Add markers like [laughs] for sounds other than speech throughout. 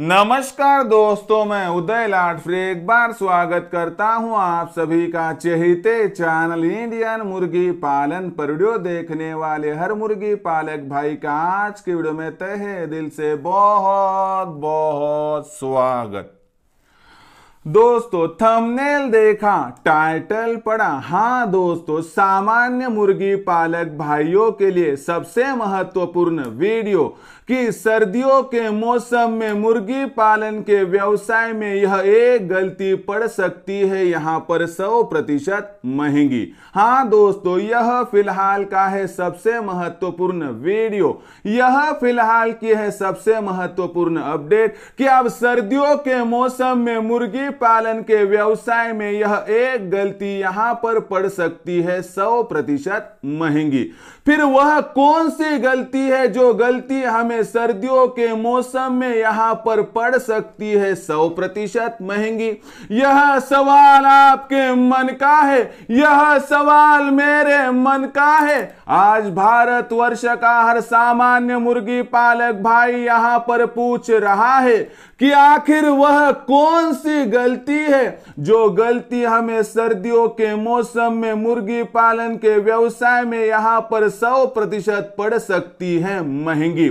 नमस्कार दोस्तों मैं उदय फिर एक बार स्वागत करता हूं आप सभी का चहिते चैनल इंडियन मुर्गी पालन पर वीडियो देखने वाले हर मुर्गी पालक भाई का आज की वीडियो में तहे दिल से बहुत बहुत स्वागत दोस्तों थंबनेल देखा टाइटल पढ़ा हाँ दोस्तों सामान्य मुर्गी पालक भाइयों के लिए सबसे महत्वपूर्ण वीडियो कि सर्दियों के मौसम में मुर्गी पालन के व्यवसाय में यह एक गलती पड़ सकती है यहाँ पर सौ प्रतिशत महंगी हाँ दोस्तों यह फिलहाल का है सबसे महत्वपूर्ण वीडियो यह फिलहाल की है सबसे महत्वपूर्ण अपडेट कि अब सर्दियों के मौसम में मुर्गी पालन के व्यवसाय में यह एक गलती यहां पर पड़ सकती है सौ प्रतिशत महंगी फिर वह कौन सी गलती है जो गलती हमें सर्दियों के मौसम में यहां पर पड़ सकती है सौ प्रतिशत महंगी यह सवाल आपके मन का है यह सवाल मेरे मन का है आज भारत वर्ष का हर सामान्य मुर्गी पालक भाई यहां पर पूछ रहा है कि आखिर वह कौन सी गलती गलती है जो गलती हमें सर्दियों के मौसम में मुर्गी पालन के व्यवसाय में यहाँ पर सौ प्रतिशत पड़ सकती है महंगी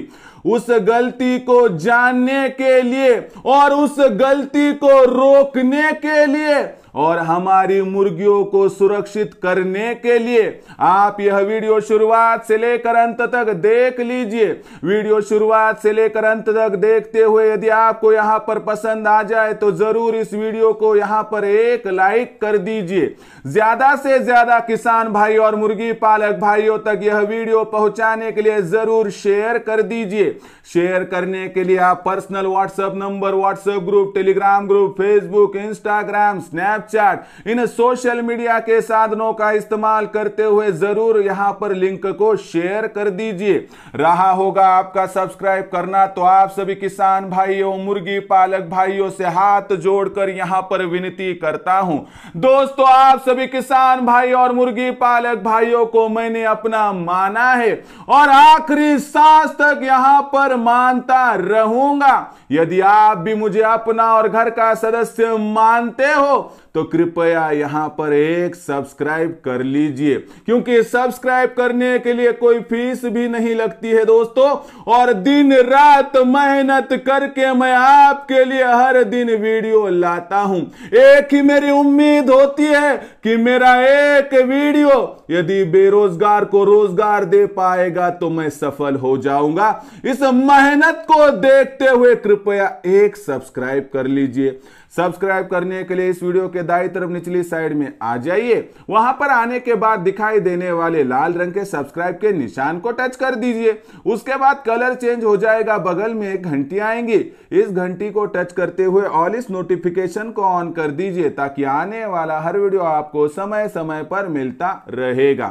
उस गलती को जानने के लिए और उस गलती को रोकने के लिए और हमारी मुर्गियों को सुरक्षित करने के लिए आप यह वीडियो शुरुआत से लेकर अंत तक देख लीजिए वीडियो शुरुआत से लेकर अंत तक देखते हुए यदि आपको यहां पर पसंद आ जाए तो जरूर इस वीडियो को यहां पर एक लाइक कर दीजिए ज्यादा से ज्यादा किसान भाई और मुर्गी पालक भाइयों तक यह वीडियो पहुंचाने के लिए जरूर शेयर कर दीजिए शेयर करने के लिए आप personal WhatsApp number WhatsApp group Telegram group Facebook Instagram snap Snapchat इन सोशल मीडिया के साधनों का इस्तेमाल करते हुए जरूर यहां पर लिंक को शेयर कर दीजिए रहा होगा आपका सब्सक्राइब करना तो आप सभी किसान भाइयों मुर्गी पालक भाइयों से हाथ जोड़कर यहां पर विनती करता हूं दोस्तों आप सभी किसान भाई और मुर्गी पालक भाइयों को मैंने अपना माना है और आखिरी सांस तक यहां पर मानता रहूंगा यदि आप भी मुझे अपना और घर का सदस्य मानते हो तो कृपया यहां पर एक सब्सक्राइब कर लीजिए क्योंकि सब्सक्राइब करने के लिए कोई फीस भी नहीं लगती है दोस्तों और दिन रात मेहनत करके मैं आपके लिए हर दिन वीडियो लाता हूं एक ही मेरी उम्मीद होती है कि मेरा एक वीडियो यदि बेरोजगार को रोजगार दे पाएगा तो मैं सफल हो जाऊंगा इस मेहनत को देखते हुए कृपया एक सब्सक्राइब कर लीजिए सब्सक्राइब करने के लिए इस वीडियो के दाई तरफ निचली साइड में आ जाइए वहां पर आने के बाद दिखाई देने वाले लाल रंग के सब्सक्राइब के निशान को टच कर दीजिए उसके बाद कलर चेंज हो जाएगा बगल में एक घंटी आएंगी इस घंटी को टच करते हुए ऑल इस नोटिफिकेशन को ऑन कर दीजिए ताकि आने वाला हर वीडियो आपको समय समय पर मिलता रहेगा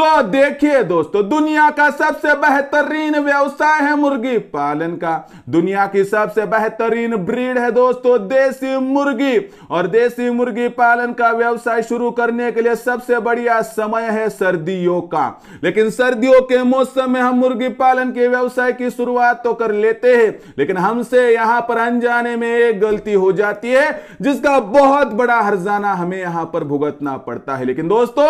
तो देखिए दोस्तों दुनिया का सबसे बेहतरीन व्यवसाय है मुर्गी पालन का दुनिया की सबसे बेहतरीन ब्रीड है दोस्तों देसी मुर्गी और देसी मुर्गी पालन का व्यवसाय शुरू करने के लिए सबसे बढ़िया समय है सर्दियों का लेकिन सर्दियों के मौसम में हम मुर्गी पालन के व्यवसाय की शुरुआत तो कर लेते हैं लेकिन हमसे यहां पर अनजाने में एक गलती हो जाती है जिसका बहुत बड़ा हर्जाना हमें यहां पर भुगतना पड़ता है लेकिन दोस्तों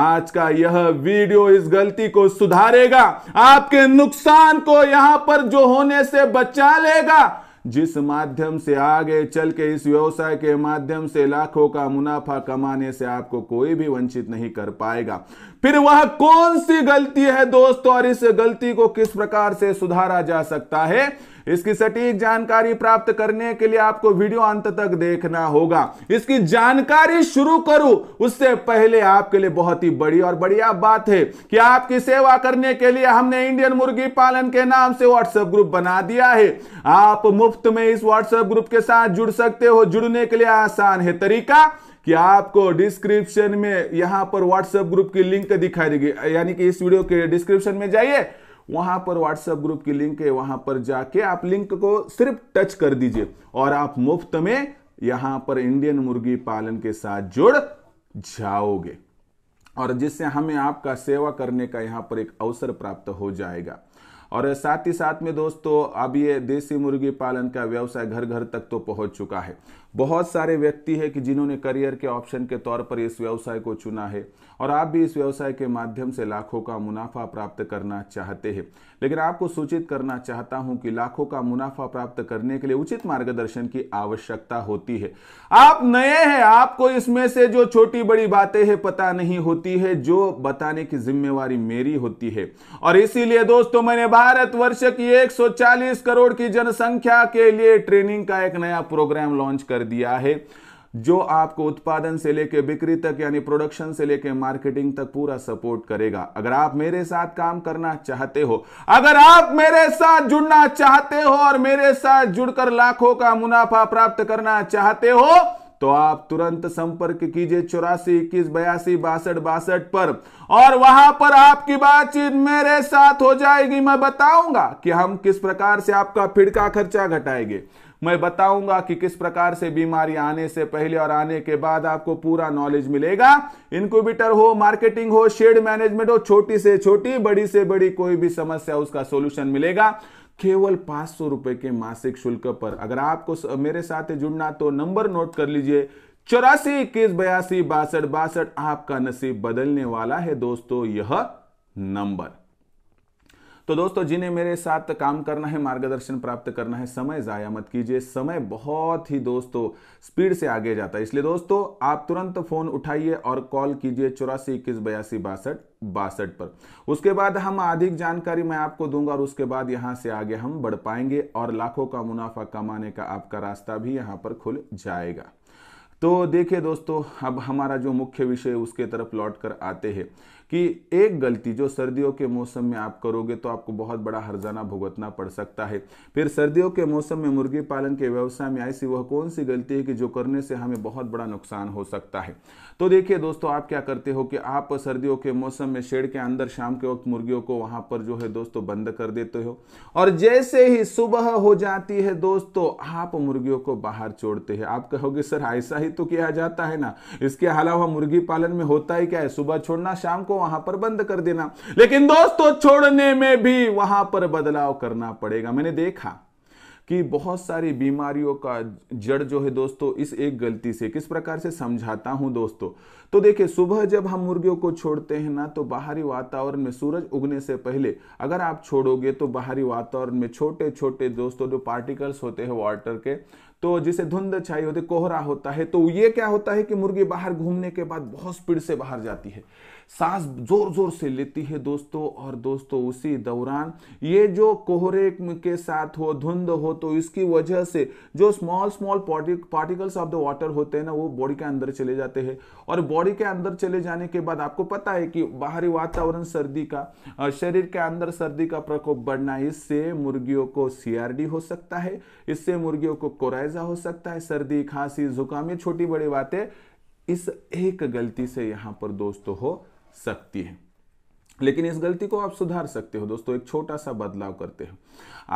आज का यह वीडियो इस गलती को सुधारेगा आपके नुकसान को यहां पर जो होने से बचा लेगा जिस माध्यम से आगे चल के इस व्यवसाय के माध्यम से लाखों का मुनाफा कमाने से आपको कोई भी वंचित नहीं कर पाएगा फिर वह कौन सी गलती है दोस्तों और इस गलती को किस प्रकार से सुधारा जा सकता है इसकी सटीक जानकारी प्राप्त करने के लिए आपको वीडियो अंत तक देखना होगा इसकी जानकारी शुरू करूं उससे पहले आपके लिए बहुत ही बड़ी और बढ़िया बात है कि आपकी सेवा करने के लिए हमने इंडियन मुर्गी पालन के नाम से व्हाट्सएप ग्रुप बना दिया है आप मुफ्त में इस व्हाट्सएप ग्रुप के साथ जुड़ सकते हो जुड़ने के लिए आसान है तरीका कि आपको डिस्क्रिप्शन में यहां पर व्हाट्सएप ग्रुप की लिंक दिखाई देगी यानी कि इस वीडियो के डिस्क्रिप्शन में जाइए वहां पर व्हाट्सएप ग्रुप की लिंक है वहां पर जाके आप लिंक को सिर्फ टच कर दीजिए और आप मुफ्त में यहां पर इंडियन मुर्गी पालन के साथ जुड़ जाओगे और जिससे हमें आपका सेवा करने का यहां पर एक अवसर प्राप्त हो जाएगा और साथ ही साथ में दोस्तों अब ये देसी मुर्गी पालन का व्यवसाय घर घर तक तो पहुंच चुका है बहुत सारे व्यक्ति हैं कि जिन्होंने करियर के ऑप्शन के तौर पर इस व्यवसाय को चुना है और आप भी इस व्यवसाय के माध्यम से लाखों का मुनाफा प्राप्त करना चाहते हैं लेकिन आपको सूचित करना चाहता हूं कि लाखों का मुनाफा प्राप्त करने के लिए उचित मार्गदर्शन की आवश्यकता होती है आप नए हैं आपको इसमें से जो छोटी बड़ी बातें हैं पता नहीं होती है जो बताने की जिम्मेवारी मेरी होती है और इसीलिए दोस्तों मैंने भारत वर्ष की एक करोड़ की जनसंख्या के लिए ट्रेनिंग का एक नया प्रोग्राम लॉन्च कर कर दिया है जो आपको उत्पादन से लेकर बिक्री तक यानी प्रोडक्शन से लेकर मार्केटिंग तक पूरा सपोर्ट करेगा अगर आप मेरे साथ काम करना चाहते हो अगर आप मेरे साथ जुड़ना चाहते हो और मेरे साथ जुड़कर लाखों का मुनाफा प्राप्त करना चाहते हो तो आप तुरंत संपर्क कीजिए चौरासी इक्कीस बयासी बासठ बासठ पर और वहां पर आपकी बातचीत मेरे साथ हो जाएगी मैं बताऊंगा कि हम किस प्रकार से आपका फिड़का खर्चा घटाएंगे मैं बताऊंगा कि किस प्रकार से बीमारी आने से पहले और आने के बाद आपको पूरा नॉलेज मिलेगा इंक्यूबेटर हो मार्केटिंग हो शेड मैनेजमेंट हो छोटी से छोटी बड़ी से बड़ी कोई भी समस्या उसका सोल्यूशन मिलेगा केवल पांच सौ रुपए के मासिक शुल्क पर अगर आपको मेरे साथ जुड़ना तो नंबर नोट कर लीजिए चौरासी इक्कीस बयासी बासठ बासठ आपका नसीब बदलने वाला है दोस्तों यह नंबर तो दोस्तों जिन्हें मेरे साथ काम करना है मार्गदर्शन प्राप्त करना है समय ज़ाया मत कीजिए समय बहुत ही दोस्तों स्पीड से आगे जाता है इसलिए दोस्तों आप तुरंत फ़ोन उठाइए और कॉल कीजिए चौरासी इक्कीस बयासी बासठ बासठ पर उसके बाद हम अधिक जानकारी मैं आपको दूंगा और उसके बाद यहाँ से आगे हम बढ़ पाएंगे और लाखों का मुनाफा कमाने का आपका रास्ता भी यहाँ पर खुल जाएगा तो देखिए दोस्तों अब हमारा जो मुख्य विषय उसके तरफ लौट कर आते हैं कि एक गलती जो सर्दियों के मौसम में आप करोगे तो आपको बहुत बड़ा हर्जाना भुगतना पड़ सकता है फिर सर्दियों के मौसम में मुर्गी पालन के व्यवसाय में ऐसी वह कौन सी गलती है कि जो करने से हमें बहुत बड़ा नुकसान हो सकता है तो देखिए दोस्तों आप क्या करते हो कि आप सर्दियों के मौसम में शेड के अंदर शाम के वक्त मुर्गियों को वहां पर जो है दोस्तों बंद कर देते हो और जैसे ही सुबह हो जाती है दोस्तों आप मुर्गियों को बाहर छोड़ते हैं आप कहोगे सर ऐसा ही तो किया जाता है ना इसके अलावा मुर्गी पालन में होता ही क्या है सुबह छोड़ना शाम को वहां पर बंद कर देना लेकिन दोस्तों छोड़ने में भी वहां पर बदलाव करना पड़ेगा मैंने देखा कि बहुत सारी बीमारियों का जड़ जो है दोस्तों इस एक गलती से किस प्रकार से समझाता हूं दोस्तों तो देखिए सुबह जब हम मुर्गियों को छोड़ते हैं ना तो बाहरी वातावरण में सूरज उगने से पहले अगर आप छोड़ोगे तो बाहरी वातावरण में छोटे छोटे दोस्तों जो पार्टिकल्स होते हैं वाटर के तो जिसे धुंध छाई होती कोहरा होता है तो ये क्या होता है कि मुर्गी बाहर घूमने के बाद बहुत स्पीड से बाहर जाती है सांस जोर जोर से लेती है दोस्तों और दोस्तों उसी दौरान ये जो कोहरे के साथ हो धुंध हो तो इसकी वजह से जो small small particles of the water होते हैं ना वो बॉडी के अंदर चले जाते हैं और बॉडी के अंदर चले जाने के बाद आपको पता है कि बाहरी वातावरण सर्दी का शरीर के अंदर सर्दी का प्रकोप बढ़ना इससे मुर्गियों को सीआरडी हो सकता है इससे मुर्गियों को कोराइज हैजा हो सकता है सर्दी खांसी जुकाम ये छोटी बड़ी बातें इस एक गलती से यहां पर दोस्तों हो सकती है लेकिन इस गलती को आप सुधार सकते हो दोस्तों एक छोटा सा बदलाव करते हो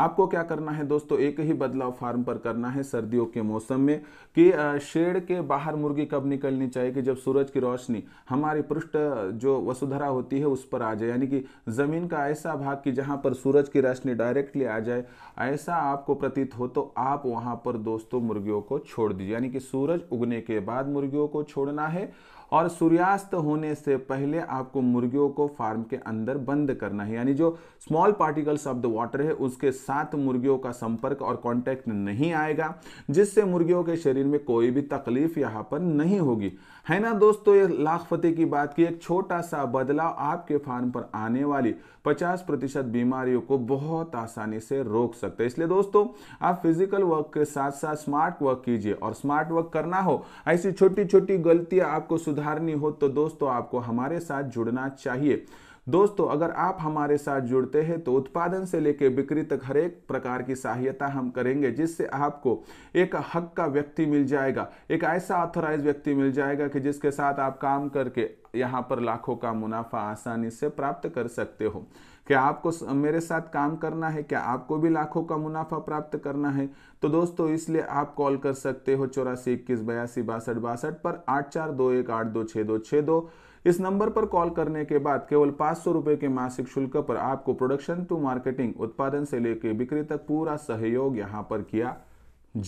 आपको क्या करना है दोस्तों एक ही बदलाव फार्म पर करना है सर्दियों के मौसम में कि शेड के बाहर मुर्गी कब निकलनी चाहिए कि जब सूरज की रोशनी हमारी पृष्ठ जो वसुधरा होती है उस पर आ जाए यानी कि ज़मीन का ऐसा भाग कि जहां पर सूरज की रोशनी डायरेक्टली आ जाए ऐसा आपको प्रतीत हो तो आप वहां पर दोस्तों मुर्गियों को छोड़ दीजिए यानी कि सूरज उगने के बाद मुर्गियों को छोड़ना है और सूर्यास्त होने से पहले आपको मुर्गियों को फार्म के अंदर बंद करना है यानी जो small particles of the water है उसके साथ मुर्गियों का संपर्क और कॉन्टैक्ट नहीं आएगा जिससे मुर्गियों के शरीर में कोई भी तकलीफ यहाँ पर नहीं होगी है ना दोस्तों ये लाख फतेह की बात की एक छोटा सा बदलाव आपके फार्म पर आने वाली 50 प्रतिशत बीमारियों को बहुत आसानी से रोक सकते हैं इसलिए दोस्तों आप फिजिकल वर्क के साथ साथ स्मार्ट वर्क कीजिए और स्मार्ट वर्क करना हो ऐसी छोटी छोटी गलतियां आपको सुधारनी हो तो दोस्तों आपको हमारे साथ जुड़ना चाहिए दोस्तों अगर आप हमारे साथ जुड़ते हैं तो उत्पादन से लेकर बिक्री तक हर एक प्रकार की सहायता हम करेंगे जिससे आपको एक हक का व्यक्ति मिल जाएगा एक ऐसा ऑथोराइज व्यक्ति मिल जाएगा कि जिसके साथ आप काम करके यहाँ पर लाखों का मुनाफा आसानी से प्राप्त कर सकते हो क्या आपको मेरे साथ काम करना है क्या आपको भी लाखों का मुनाफा प्राप्त करना है तो दोस्तों इसलिए आप कॉल कर सकते हो चौरासी इक्कीस बयासी बासठ बासठ पर आठ चार दो एक आठ दो छः दो छः दो इस नंबर पर कॉल करने के बाद केवल पांच सौ रुपए के मासिक शुल्क पर आपको प्रोडक्शन टू मार्केटिंग उत्पादन से लेकर बिक्री तक पूरा सहयोग यहां पर किया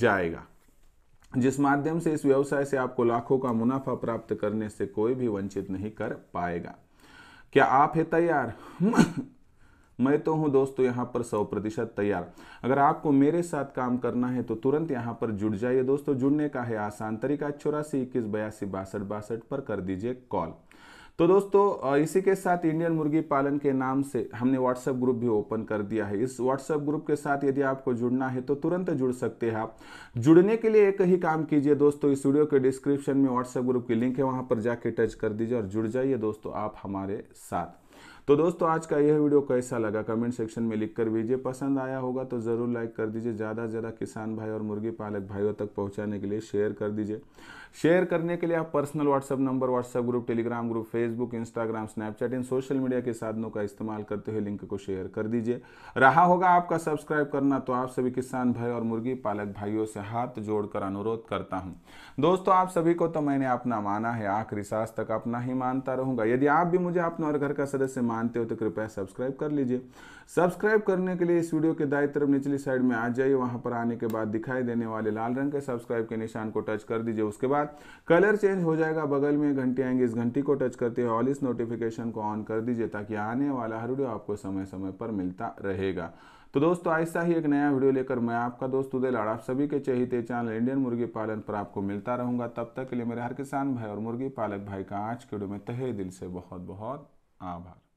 जाएगा जिस माध्यम से इस व्यवसाय से आपको लाखों का मुनाफा प्राप्त करने से कोई भी वंचित नहीं कर पाएगा क्या आप है तैयार [laughs] मैं तो हूं दोस्तों यहां पर सौ प्रतिशत तैयार अगर आपको मेरे साथ काम करना है तो तुरंत यहां पर जुड़ जाइए दोस्तों जुड़ने का है आसान तरीका चौरासी इक्कीस बयासी बासठ बासठ पर कर दीजिए कॉल तो दोस्तों इसी के साथ इंडियन मुर्गी पालन के नाम से हमने व्हाट्सएप ग्रुप भी ओपन कर दिया है इस व्हाट्सएप ग्रुप के साथ यदि आपको जुड़ना है तो तुरंत जुड़ सकते हैं आप जुड़ने के लिए एक ही काम कीजिए दोस्तों इस वीडियो के डिस्क्रिप्शन में व्हाट्सएप ग्रुप की लिंक है वहाँ पर जाके टच कर दीजिए और जुड़ जाइए दोस्तों आप हमारे साथ तो दोस्तों आज का यह वीडियो कैसा लगा कमेंट सेक्शन में लिख कर भेजिए पसंद आया होगा तो ज़रूर लाइक कर दीजिए ज़्यादा से ज़्यादा किसान भाई और मुर्गी पालक भाइयों तक पहुँचाने के लिए शेयर कर दीजिए शेयर करने के लिए आप personal WhatsApp number WhatsApp group Telegram group Facebook Instagram Snapchat इन सोशल मीडिया के साधनों का इस्तेमाल करते हुए लिंक को शेयर कर दीजिए रहा होगा आपका सब्सक्राइब करना तो आप सभी किसान भाई और मुर्गी पालक भाइयों से हाथ जोड़कर अनुरोध करता हूँ दोस्तों आप सभी को तो मैंने अपना माना है आखिरी सांस तक अपना ही मानता रहूंगा यदि आप भी मुझे अपना और घर का सदस्य से मानते हो तो कृपया सब्सक्राइब कर लीजिए सब्सक्राइब करने के लिए इस वीडियो के दाएं तरफ निचली साइड में आ जाइए वहां पर आने के बाद दिखाई देने वाले लाल रंग के सब्सक्राइब के निशान को टच कर दीजिए उसके बाद कलर चेंज हो जाएगा बगल में घंटी आएंगे इस घंटी को टच करते हुए ऑल इस नोटिफिकेशन को ऑन कर दीजिए ताकि आने वाला हर वीडियो आपको समय समय पर मिलता रहेगा तो दोस्तों ऐसा ही एक नया वीडियो लेकर मैं आपका दोस्त उदय लाड़ आप सभी के चहिते चैनल इंडियन मुर्गी पालन पर आपको मिलता रहूंगा तब तक के लिए मेरे हर किसान भाई और मुर्गी पालक भाई का आज के वीडियो में तहे दिल से बहुत बहुत आभार